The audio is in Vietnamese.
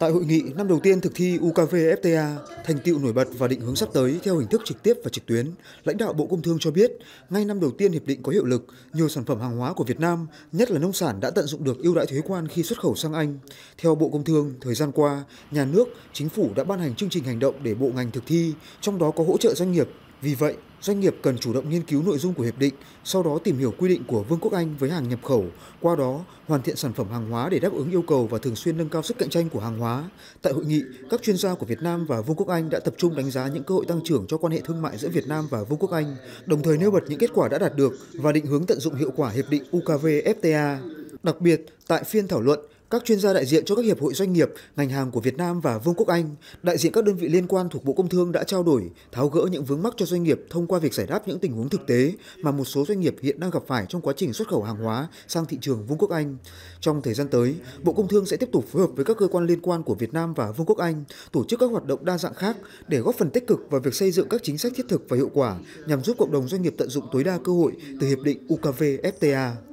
Tại hội nghị, năm đầu tiên thực thi UKV FTA, thành tựu nổi bật và định hướng sắp tới theo hình thức trực tiếp và trực tuyến, lãnh đạo Bộ Công Thương cho biết, ngay năm đầu tiên hiệp định có hiệu lực, nhiều sản phẩm hàng hóa của Việt Nam, nhất là nông sản đã tận dụng được ưu đãi thuế quan khi xuất khẩu sang Anh. Theo Bộ Công Thương, thời gian qua, nhà nước, chính phủ đã ban hành chương trình hành động để bộ ngành thực thi, trong đó có hỗ trợ doanh nghiệp vì vậy, doanh nghiệp cần chủ động nghiên cứu nội dung của hiệp định, sau đó tìm hiểu quy định của Vương quốc Anh với hàng nhập khẩu, qua đó hoàn thiện sản phẩm hàng hóa để đáp ứng yêu cầu và thường xuyên nâng cao sức cạnh tranh của hàng hóa. Tại hội nghị, các chuyên gia của Việt Nam và Vương quốc Anh đã tập trung đánh giá những cơ hội tăng trưởng cho quan hệ thương mại giữa Việt Nam và Vương quốc Anh, đồng thời nêu bật những kết quả đã đạt được và định hướng tận dụng hiệu quả hiệp định UKVFTA. Đặc biệt, tại phiên thảo luận, các chuyên gia đại diện cho các hiệp hội doanh nghiệp, ngành hàng của Việt Nam và Vương quốc Anh, đại diện các đơn vị liên quan thuộc Bộ Công Thương đã trao đổi, tháo gỡ những vướng mắc cho doanh nghiệp thông qua việc giải đáp những tình huống thực tế mà một số doanh nghiệp hiện đang gặp phải trong quá trình xuất khẩu hàng hóa sang thị trường Vương quốc Anh. Trong thời gian tới, Bộ Công Thương sẽ tiếp tục phối hợp với các cơ quan liên quan của Việt Nam và Vương quốc Anh tổ chức các hoạt động đa dạng khác để góp phần tích cực vào việc xây dựng các chính sách thiết thực và hiệu quả nhằm giúp cộng đồng doanh nghiệp tận dụng tối đa cơ hội từ hiệp định UKVFTA.